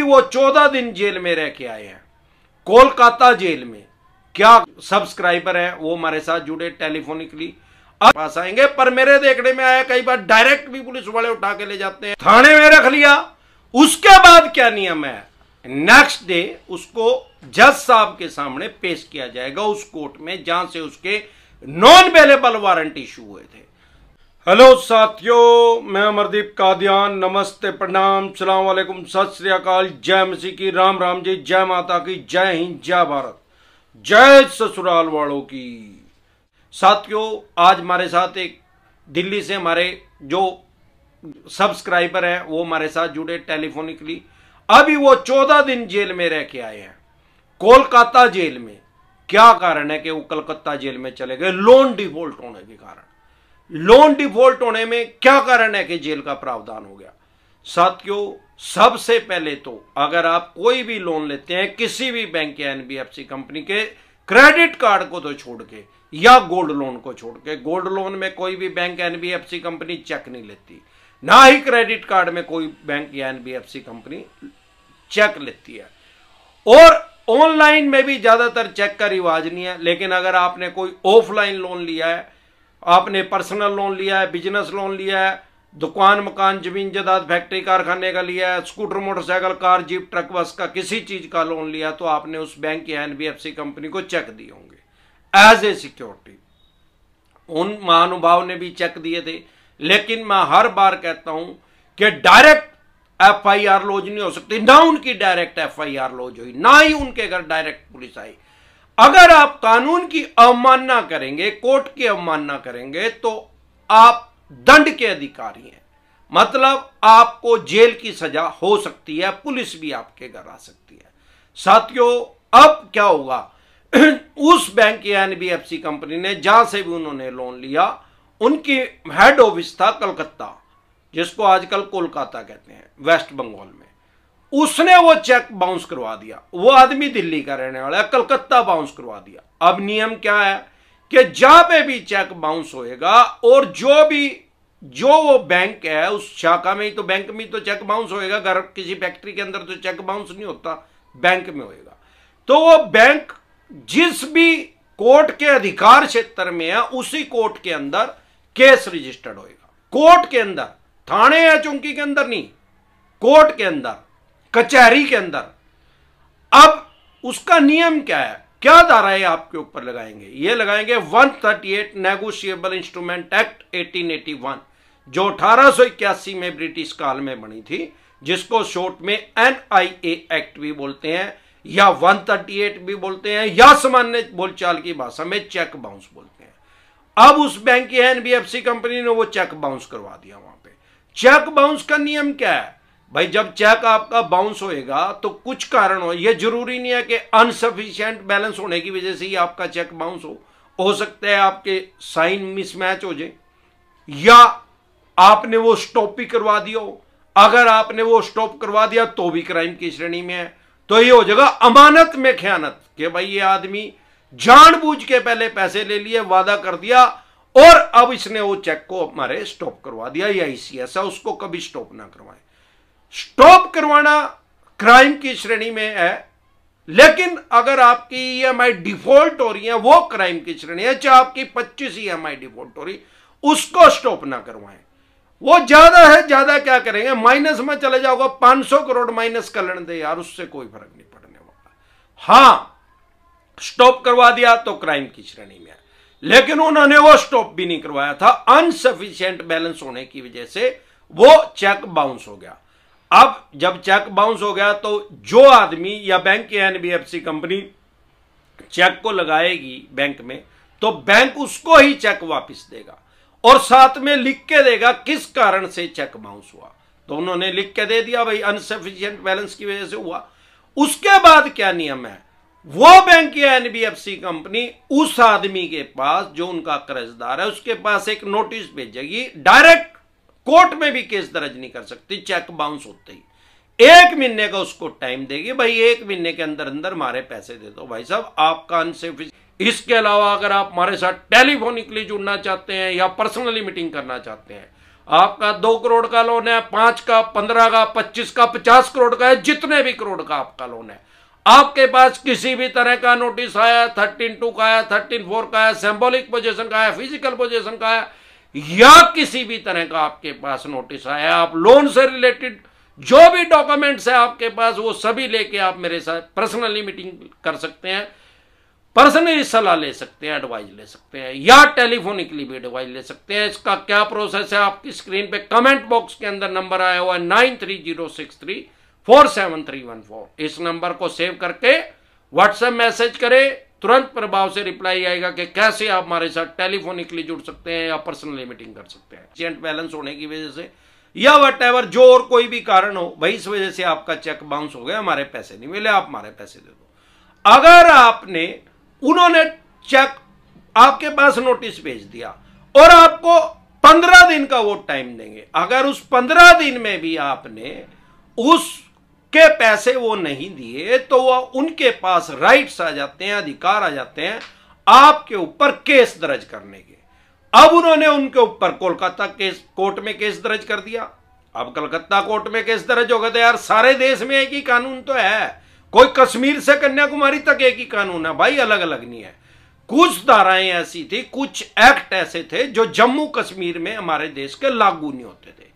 भी वो चौदह दिन जेल में रह के आए हैं कोलकाता जेल में क्या सब्सक्राइबर है वो हमारे साथ जुड़े टेलीफोनिकली अब पास आएंगे पर मेरे देखने में आया कई बार डायरेक्ट भी पुलिस वाले उठा के ले जाते हैं थाने में रख लिया उसके बाद क्या नियम है नेक्स्ट डे उसको जज साहब के सामने पेश किया जाएगा उस कोर्ट में जहां से उसके नॉन अवेलेबल वारंट इशू हुए थे हेलो साथियों मैं अमरदीप कादियान नमस्ते प्रणाम सलाम वालेकुम सत श्री अकाल जय मसीह की राम राम जी जय माता की जय हिंद जय भारत जय ससुराल वालों की साथियों आज हमारे साथ एक दिल्ली से हमारे जो सब्सक्राइबर हैं वो हमारे साथ जुड़े टेलीफोनिकली अभी वो चौदह दिन जेल में रह के आए हैं कोलकाता जेल में क्या कारण है कि वो कलकत्ता जेल में चले गए लोन डिफॉल्ट होने के कारण लोन डिफॉल्ट होने में क्या कारण है कि जेल का प्रावधान हो गया साथियों सबसे पहले तो अगर आप कोई भी लोन लेते हैं किसी भी बैंक या एनबीएफसी कंपनी के क्रेडिट कार्ड को तो छोड़ के या गोल्ड लोन को छोड़ के गोल्ड लोन में कोई भी बैंक एनबीएफसी कंपनी चेक नहीं लेती ना ही क्रेडिट कार्ड में कोई बैंक या एनबीएफसी कंपनी चेक लेती है और ऑनलाइन में भी ज्यादातर चेक का रिवाज नहीं है लेकिन अगर आपने कोई ऑफलाइन लोन लिया है आपने पर्सनल लोन लिया है बिजनेस लोन लिया है दुकान मकान जमीन जदाद फैक्ट्री कारखाने का लिया है scooter motorcycle car jeep truck bus का किसी चीज का लोन लिया तो आपने उस बैंक या एनबीएफसी कंपनी को चेक दिए होंगे एज ए सिक्योरिटी उन महानुभाव ने भी चेक दिए थे लेकिन मैं हर बार कहता हूं कि direct F I R lodge नहीं हो सकती ना उनकी direct F I R lodge हुई ना ही उनके घर डायरेक्ट पुलिस आई अगर आप कानून की अवमानना करेंगे कोर्ट की अवमानना करेंगे तो आप दंड के अधिकारी हैं मतलब आपको जेल की सजा हो सकती है पुलिस भी आपके घर आ सकती है साथियों अब क्या होगा उस बैंक या एनबीएफसी कंपनी ने जहां से भी उन्होंने लोन लिया उनकी हेड ऑफिस था कलकत्ता जिसको आजकल कोलकाता कहते हैं वेस्ट बंगाल में उसने वो चेक बाउंस करवा दिया वो आदमी दिल्ली का रहने वाला है कलकत्ता बाउंस करवा दिया अब नियम क्या है कि जहां पे भी चेक बाउंस होएगा और जो भी जो वो बैंक है उस शाखा में ही तो बैंक में ही तो चेक बाउंस होएगा घर किसी फैक्ट्री के अंदर तो चेक बाउंस नहीं होता बैंक में होएगा तो वो बैंक जिस भी कोर्ट के अधिकार क्षेत्र में है उसी कोर्ट के अंदर केस रजिस्टर्ड होएगा कोर्ट के अंदर थाने या चौकी के अंदर नहीं कोर्ट के अंदर कचहरी के अंदर अब उसका नियम क्या है क्या धाराएं आपके ऊपर लगाएंगे ये लगाएंगे 138 नेगोशिएबल इंस्ट्रूमेंट एक्ट 1881 जो अठारह में ब्रिटिश काल में बनी थी जिसको शॉर्ट में एनआईए एक्ट भी बोलते हैं या 138 भी बोलते हैं या सामान्य बोलचाल की भाषा में चेक बाउंस बोलते हैं अब उस बैंक की एनबीएफसी कंपनी ने वो चेक बाउंस करवा दिया वहां पे चेक बाउंस का नियम क्या है भाई जब चेक आपका बाउंस होएगा तो कुछ कारण हो यह जरूरी नहीं है कि अनसफिशियंट बैलेंस होने की वजह से ही आपका चेक बाउंस हो हो सकता है आपके साइन मिसमैच हो जाए या आपने वो स्टॉप भी करवा दिया हो अगर आपने वो स्टॉप करवा दिया तो भी क्राइम की श्रेणी में है तो ये हो जाएगा अमानत में ख्यानत कि भाई ये आदमी जानबूझ के पहले पैसे ले लिए वादा कर दिया और अब इसने वो चेक को हमारे स्टॉप करवा दिया या ऐसा उसको कभी स्टॉप ना करवाए स्टॉप करवाना क्राइम की श्रेणी में है लेकिन अगर आपकी ईएमआई e डिफॉल्ट हो रही है वो क्राइम की श्रेणी है चाहे आपकी 25 ईएमआई e डिफॉल्ट हो रही उसको स्टॉप ना करवाएं वो ज्यादा है ज्यादा क्या करेंगे माइनस में चले जाओगे 500 करोड़ माइनस कर दे यार उससे कोई फर्क नहीं पड़ने वाला हां स्टॉप करवा दिया तो क्राइम की श्रेणी में लेकिन उन्होंने वो स्टॉप भी नहीं करवाया था अनसफिशियंट बैलेंस होने की वजह से वो चेक बाउंस हो गया अब जब चेक बाउंस हो गया तो जो आदमी या बैंक या एनबीएफसी कंपनी चेक को लगाएगी बैंक में तो बैंक उसको ही चेक वापस देगा और साथ में लिख के देगा किस कारण से चेक बाउंस हुआ तो उन्होंने लिख के दे दिया भाई अनसफिशियंट बैलेंस की वजह से हुआ उसके बाद क्या नियम है वो बैंक या एनबीएफसी कंपनी उस आदमी के पास जो उनका कर्जदार है उसके पास एक नोटिस भेजेगी डायरेक्ट कोर्ट में भी केस दर्ज नहीं कर सकती चेक बाउंस होते ही एक महीने का उसको टाइम देगी भाई एक महीने के अंदर अंदर मारे पैसे दे दो भाई साहब आपका अनसेफ इसके अलावा अगर आप हमारे साथ टेलीफोनिकली जुड़ना चाहते हैं या पर्सनली मीटिंग करना चाहते हैं आपका दो करोड़ का लोन है पांच का पंद्रह का पच्चीस का पचास करोड़ का है जितने भी करोड़ का आपका लोन है आपके पास किसी भी तरह का नोटिस आया थर्टीन टू का है थर्टीन फोर का है सिंबॉलिक पोजिशन का है फिजिकल पोजिशन का है या किसी भी तरह का आपके पास नोटिस आया आप लोन से रिलेटेड जो भी डॉक्यूमेंट्स है आपके पास वो सभी लेके आप मेरे साथ पर्सनली मीटिंग कर सकते हैं पर्सनली सलाह ले सकते हैं एडवाइस ले सकते हैं या टेलीफोनिकली भी एडवाइस ले सकते हैं इसका क्या प्रोसेस है आपकी स्क्रीन पे कमेंट बॉक्स के अंदर नंबर आया हुआ है nine three zero six three four seven three one four इस नंबर को सेव करके व्हाट्सएप मैसेज करें तुरंत प्रभाव से रिप्लाई आएगा कि कैसे आप हमारे साथ टेलीफोनिकली जुड़ सकते हैं या पर्सनली मीटिंग कर सकते हैं चेंट बैलेंस होने की वजह से या वट एवर जो और कोई भी कारण हो वही इस वजह से आपका चेक बाउंस हो गया हमारे पैसे नहीं मिले आप हमारे पैसे दे दो अगर आपने उन्होंने चेक आपके पास नोटिस भेज दिया और आपको पंद्रह दिन का वो टाइम देंगे अगर उस पंद्रह दिन में भी आपने उस के पैसे वो नहीं दिए तो वो उनके पास राइट्स आ जाते हैं अधिकार आ जाते हैं आपके ऊपर केस दर्ज करने के अब उन्होंने उनके ऊपर कोलकाता केस कोर्ट में केस दर्ज कर दिया अब कलकत्ता कोर्ट में केस दर्ज हो गए तो यार सारे देश में एक ही कानून तो है कोई कश्मीर से कन्याकुमारी तक एक ही कानून है भाई अलग अलग नहीं है कुछ धाराएं ऐसी थी कुछ एक्ट ऐसे थे जो जम्मू कश्मीर में हमारे देश के लागू नहीं होते थे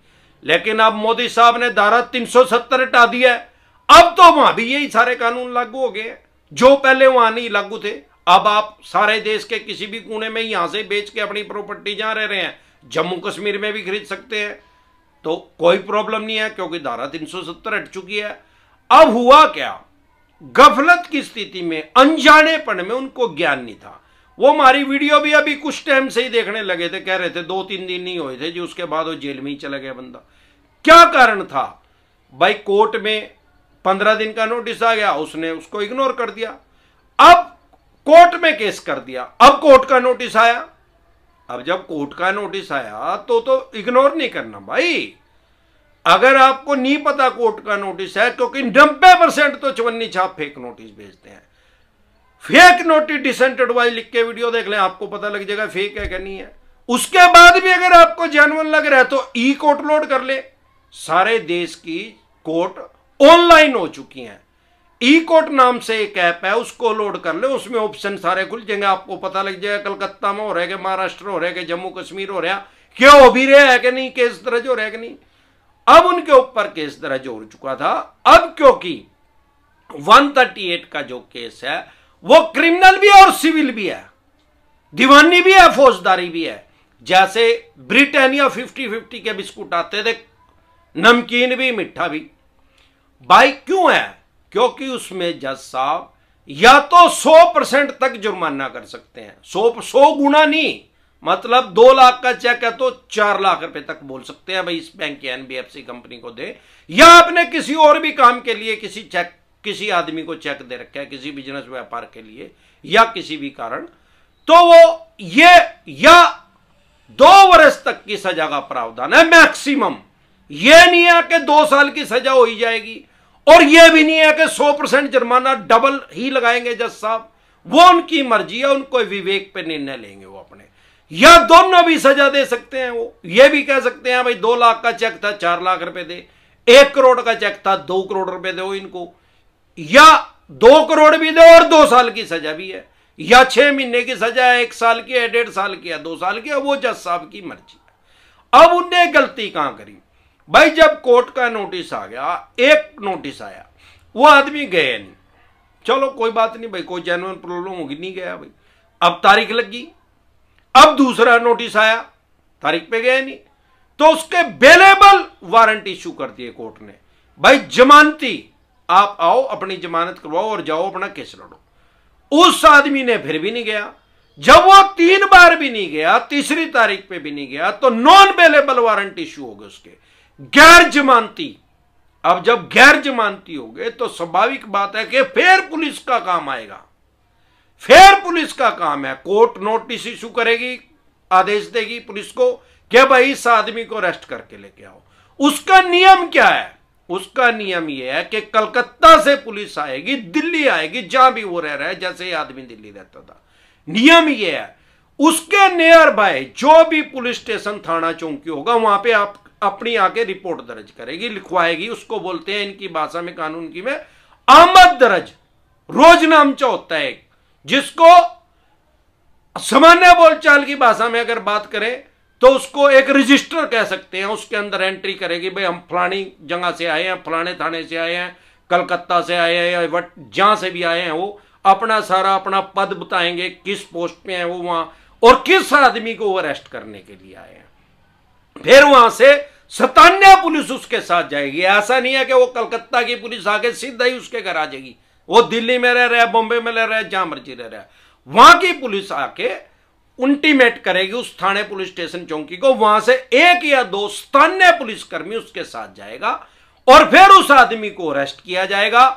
लेकिन अब मोदी साहब ने धारा 370 हटा दिया है अब तो वहां भी यही सारे कानून लागू हो गए जो पहले वहां नहीं लागू थे अब आप सारे देश के किसी भी कोने में यहां से बेच के अपनी प्रॉपर्टी जहां रह रहे हैं जम्मू कश्मीर में भी खरीद सकते हैं तो कोई प्रॉब्लम नहीं है क्योंकि धारा 370 हट चुकी है अब हुआ क्या गफलत की स्थिति में अनजानेपन में उनको ज्ञान नहीं था वो हमारी वीडियो भी अभी कुछ टाइम से ही देखने लगे थे कह रहे थे दो तीन दिन नहीं हुए थे जी उसके बाद वो जेल में ही चला गया बंदा क्या कारण था भाई कोर्ट में पंद्रह दिन का नोटिस आ गया उसने उसको इग्नोर कर दिया अब कोर्ट में केस कर दिया अब कोर्ट का नोटिस आया अब जब कोर्ट का नोटिस आया तो तो इग्नोर नहीं करना भाई अगर आपको नहीं पता कोर्ट का नोटिस है क्योंकि नब्बे परसेंट तो चवन्नी तो छाप फेक नोटिस भेजते हैं फेक नोटिस डिसेंट एडवाइज लिख के वीडियो देख लें आपको पता लग जाएगा फेक है क्या नहीं है उसके बाद भी अगर आपको जेनवन लग रहा है तो ई कोर्ट लोड कर ले सारे देश की कोर्ट ऑनलाइन हो चुकी हैं ई कोर्ट नाम से एक ऐप है उसको लोड कर ले उसमें ऑप्शन सारे खुल जाएंगे आपको पता लग जाएगा कलकत्ता में हो रहे महाराष्ट्र हो रहे जम्मू कश्मीर हो रहा क्या हो भी रहा है कि नहीं केस दर्ज हो रहा है कि नहीं अब उनके ऊपर केस दर्ज हो चुका था अब क्योंकि 138 का जो केस है वो क्रिमिनल भी है और सिविल भी है दीवानी भी है फौजदारी भी है जैसे ब्रिटेनिया फिफ्टी फिफ्टी के बिस्कुट आते थे नमकीन भी मिठा भी भाई क्यों है क्योंकि उसमें जज साहब या तो सौ परसेंट तक जुर्माना कर सकते हैं सौ सौ गुना नहीं मतलब दो लाख का चेक है तो चार लाख रुपए तक बोल सकते हैं भाई इस बैंक की एनबीएफसी कंपनी को दे या आपने किसी और भी काम के लिए किसी चेक किसी आदमी को चेक दे रखा है किसी बिजनेस व्यापार के लिए या किसी भी कारण तो वो ये या दो वर्ष तक की सजा का प्रावधान है मैक्सिमम ये नहीं है कि दो साल की सजा हो ही जाएगी और यह भी नहीं है कि सौ परसेंट जुर्माना डबल ही लगाएंगे जज साहब वो उनकी मर्जी है उनको विवेक पे निर्णय लेंगे वो अपने या दोनों भी सजा दे सकते हैं वो ये भी कह सकते हैं भाई दो लाख का चेक था चार लाख रुपए दे एक करोड़ का चेक था दो करोड़ रुपए दो इनको या दो करोड़ भी दे और दो साल की सजा भी है या छह महीने की सजा है एक साल की है डेढ़ साल की है दो साल की है वो जज साहब की मर्जी है अब उनने गलती कहां करी भाई जब कोर्ट का नोटिस आ गया एक नोटिस आया वो आदमी गए नहीं चलो कोई बात नहीं भाई कोई जेनुअन प्रॉब्लम होगी नहीं गया भाई अब तारीख लगी अब दूसरा नोटिस आया तारीख पे गए नहीं तो उसके बेलेबल वारंट इश्यू कर दिए कोर्ट ने भाई जमानती आप आओ अपनी जमानत करवाओ और जाओ अपना केस लड़ो उस आदमी ने फिर भी नहीं गया जब वो तीन बार भी नहीं गया तीसरी तारीख पे भी नहीं गया तो नॉन अवेलेबल वारंट इश्यू हो गए उसके गैर जमानती अब जब गैर जमानती हो गए तो स्वाभाविक बात है कि फिर पुलिस का काम आएगा फिर पुलिस का काम है कोर्ट नोटिस इशू करेगी आदेश देगी पुलिस को कि भाई इस आदमी को अरेस्ट करके लेके आओ उसका नियम क्या है उसका नियम यह है कि कलकत्ता से पुलिस आएगी दिल्ली आएगी जहां भी वो रह रहा है जैसे आदमी दिल्ली रहता था नियम यह है उसके नियर बाय जो भी पुलिस स्टेशन थाना चौकी होगा वहां पे आप अपनी आके रिपोर्ट दर्ज करेगी लिखवाएगी उसको बोलते हैं इनकी भाषा में कानून की में आमद दर्ज रोज नामचा होता है जिसको सामान्य बोलचाल की भाषा में अगर बात करें तो उसको एक रजिस्टर कह सकते हैं उसके अंदर एंट्री करेगी भाई हम फलानी जगह से आए हैं फलाने थाने से आए हैं कलकत्ता से आए हैं या जहां से भी आए हैं वो अपना सारा अपना पद बताएंगे किस पोस्ट पे हैं वो वहां और किस आदमी को अरेस्ट करने के लिए आए हैं फिर वहां से सतान्या पुलिस उसके साथ जाएगी ऐसा नहीं है कि वो कलकत्ता की पुलिस आके सीधा ही उसके घर आ जाएगी वो दिल्ली में रह रहा है बॉम्बे में रह रहा है जहां मर्जी रह रहा है वहां की पुलिस आके उल्टीमेट करेगी उस थाने पुलिस स्टेशन चौकी को वहां से एक या दो स्थानीय पुलिसकर्मी उसके साथ जाएगा और फिर उस आदमी को अरेस्ट किया जाएगा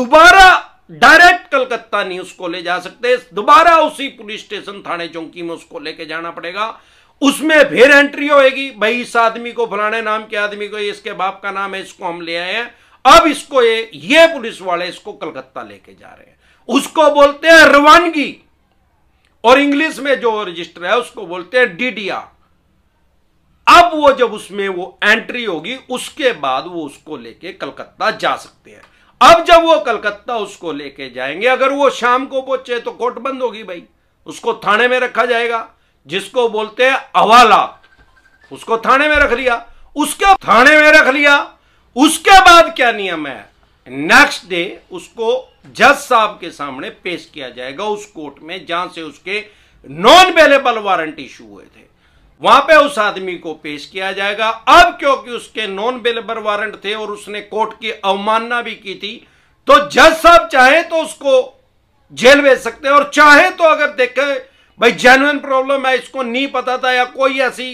दोबारा डायरेक्ट कलकत्ता नहीं उसको ले जा सकते दोबारा उसी पुलिस स्टेशन थाने चौकी में उसको लेके जाना पड़ेगा उसमें फिर एंट्री होगी भाई इस आदमी को फलाने नाम के आदमी को इसके बाप का नाम है इसको हम ले आए हैं अब इसको ये ये पुलिस वाले इसको कलकत्ता लेके जा रहे हैं उसको बोलते हैं रवानगी और इंग्लिश में जो रजिस्टर है उसको बोलते हैं डीडीआर अब वो जब उसमें वो एंट्री होगी उसके बाद वो उसको लेके कलकत्ता जा सकते हैं अब जब वो कलकत्ता उसको लेके जाएंगे अगर वो शाम को पहुंचे तो कोर्ट बंद होगी भाई उसको थाने में रखा जाएगा जिसको बोलते हैं हवाला उसको थाने में रख लिया उसके थाने में रख लिया उसके बाद क्या नियम है नेक्स्ट डे उसको जज साहब के सामने पेश किया जाएगा उस कोर्ट में जहां से उसके नॉन अवेलेबल वारंट इशू हुए थे वहां पे उस आदमी को पेश किया जाएगा अब क्योंकि उसके नॉन अवेलेबल वारंट थे और उसने कोर्ट की अवमानना भी की थी तो जज साहब चाहे तो उसको जेल भेज सकते हैं और चाहे तो अगर देखे भाई जेन्युन प्रॉब्लम है इसको नहीं पता था या कोई ऐसी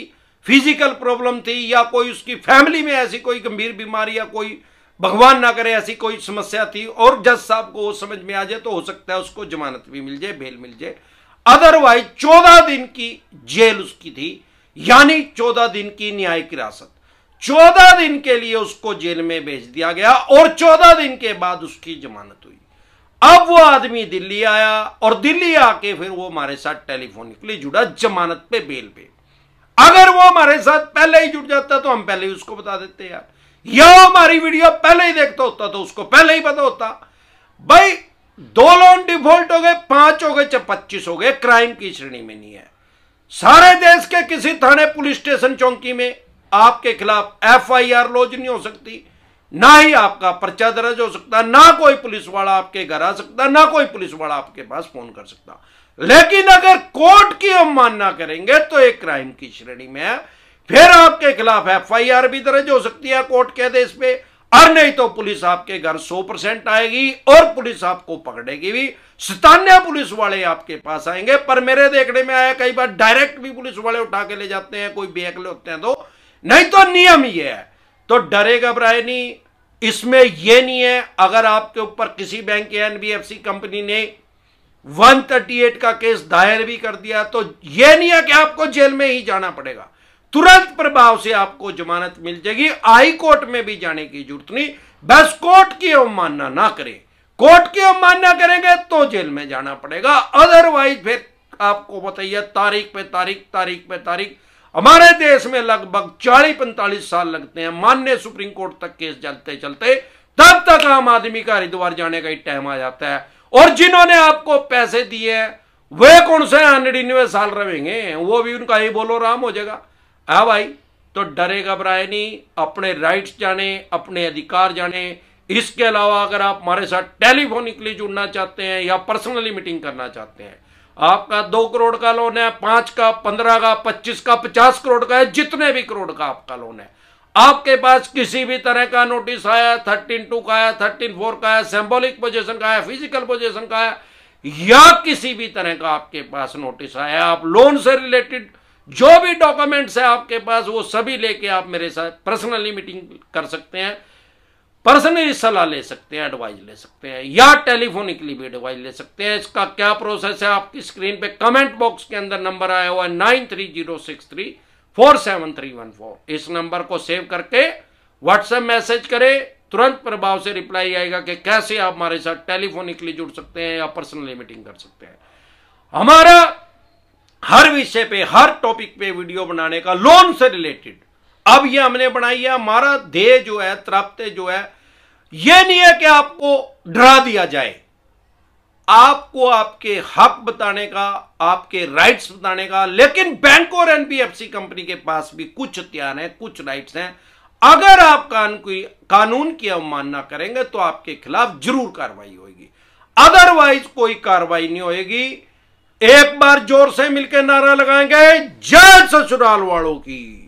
फिजिकल प्रॉब्लम थी या कोई उसकी फैमिली में ऐसी कोई गंभीर बीमारी या कोई भगवान ना करे ऐसी कोई समस्या थी और जज साहब को समझ में आ जाए तो हो सकता है उसको जमानत भी मिल जाए बेल मिल जाए अदरवाइज चौदह दिन की जेल उसकी थी यानी चौदह दिन की न्यायिक हिरासत चौदह दिन के लिए उसको जेल में भेज दिया गया और चौदह दिन के बाद उसकी जमानत हुई अब वो आदमी दिल्ली आया और दिल्ली आके फिर वो हमारे साथ टेलीफोनिकली जुड़ा जमानत पे बेल पे अगर वो हमारे साथ पहले ही जुड़ जाता तो हम पहले ही उसको बता देते यार या हमारी वीडियो पहले ही देखता होता तो उसको पहले ही पता होता भाई दो लोन डिफॉल्ट हो गए पांच हो गए चाहे पच्चीस हो गए क्राइम की श्रेणी में नहीं है सारे देश के किसी थाने पुलिस स्टेशन चौकी में आपके खिलाफ एफआईआर लॉज नहीं हो सकती ना ही आपका पर्चा दर्ज हो सकता ना कोई पुलिस वाला आपके घर आ सकता ना कोई पुलिस वाला आपके पास फोन कर सकता लेकिन अगर कोर्ट की हम मानना करेंगे तो एक क्राइम की श्रेणी में है फिर आपके खिलाफ एफ आई आर भी दर्ज हो सकती है कोर्ट के आदेश पे और नहीं तो पुलिस आपके घर सौ परसेंट आएगी और पुलिस आपको पकड़ेगी भी स्थानीय पुलिस वाले आपके पास आएंगे पर मेरे देखने में आया कई बार डायरेक्ट भी पुलिस वाले उठा के ले जाते हैं कोई बेअकले होते हैं तो नहीं तो नियम ये है तो डरे घबराए नहीं इसमें यह नहीं है अगर आपके ऊपर किसी बैंक या एनबीएफसी कंपनी ने 138 का केस दायर भी कर दिया तो यह नहीं है कि आपको जेल में ही जाना पड़ेगा तुरंत प्रभाव से आपको जमानत मिल जाएगी हाई कोर्ट में भी जाने की जरूरत नहीं बस कोर्ट की अवमानना ना करें कोर्ट की अवमानना करेंगे तो जेल में जाना पड़ेगा अदरवाइज फिर आपको बताइए तारीख पे तारीख तारीख पे तारीख हमारे देश में लगभग चालीस पैंतालीस साल लगते हैं मान्य सुप्रीम कोर्ट तक केस चलते चलते तब तक आम आदमी का हरिद्वार जाने का ही टाइम आ जाता है और जिन्होंने आपको पैसे दिए वे कौन से निन्यानवे साल रहेंगे वो भी उनका ही बोलो राम हो जाएगा हाँ भाई तो डरे घबराए नहीं अपने राइट्स जाने अपने अधिकार जाने इसके अलावा अगर आप हमारे साथ टेलीफोनिकली जुड़ना चाहते हैं या पर्सनली मीटिंग करना चाहते हैं आपका दो करोड़ का लोन है पांच का पंद्रह का पच्चीस का पचास करोड़ का है जितने भी करोड़ का आपका लोन है आपके पास किसी भी तरह का नोटिस आया थर्टीन टू का आया थर्टीन फोर का है सिंबॉलिक पोजिशन का है फिजिकल पोजिशन का है या किसी भी तरह का आपके पास नोटिस आया आप लोन से रिलेटेड जो भी डॉक्यूमेंट्स है आपके पास वो सभी लेके आप मेरे साथ पर्सनली मीटिंग कर सकते हैं पर्सनली सलाह ले सकते हैं एडवाइस ले सकते हैं या टेलीफोनिकली भी एडवाइस ले सकते हैं इसका क्या प्रोसेस है आपकी स्क्रीन पे कमेंट बॉक्स के अंदर नंबर आया हुआ है nine three zero six three four seven three one four इस नंबर को सेव करके व्हाट्सएप मैसेज करें तुरंत प्रभाव से रिप्लाई आएगा कि कैसे आप हमारे साथ टेलीफोनिकली जुड़ सकते हैं या पर्सनली मीटिंग कर सकते हैं हमारा हर विषय पे हर टॉपिक पे वीडियो बनाने का लोन से रिलेटेड अब ये हमने बनाई है हमारा ध्येय जो है त्राप्त जो है ये नहीं है कि आपको डरा दिया जाए आपको आपके हक बताने का आपके राइट्स बताने का लेकिन बैंक और एनबीएफसी कंपनी के पास भी कुछ हथियार हैं कुछ राइट्स हैं अगर आप कान की कानून की अवमानना करेंगे तो आपके खिलाफ जरूर कार्रवाई होगी अदरवाइज कोई कार्रवाई नहीं होगी एक बार जोर से मिलकर नारा लगाएंगे जय ससुराल वालों की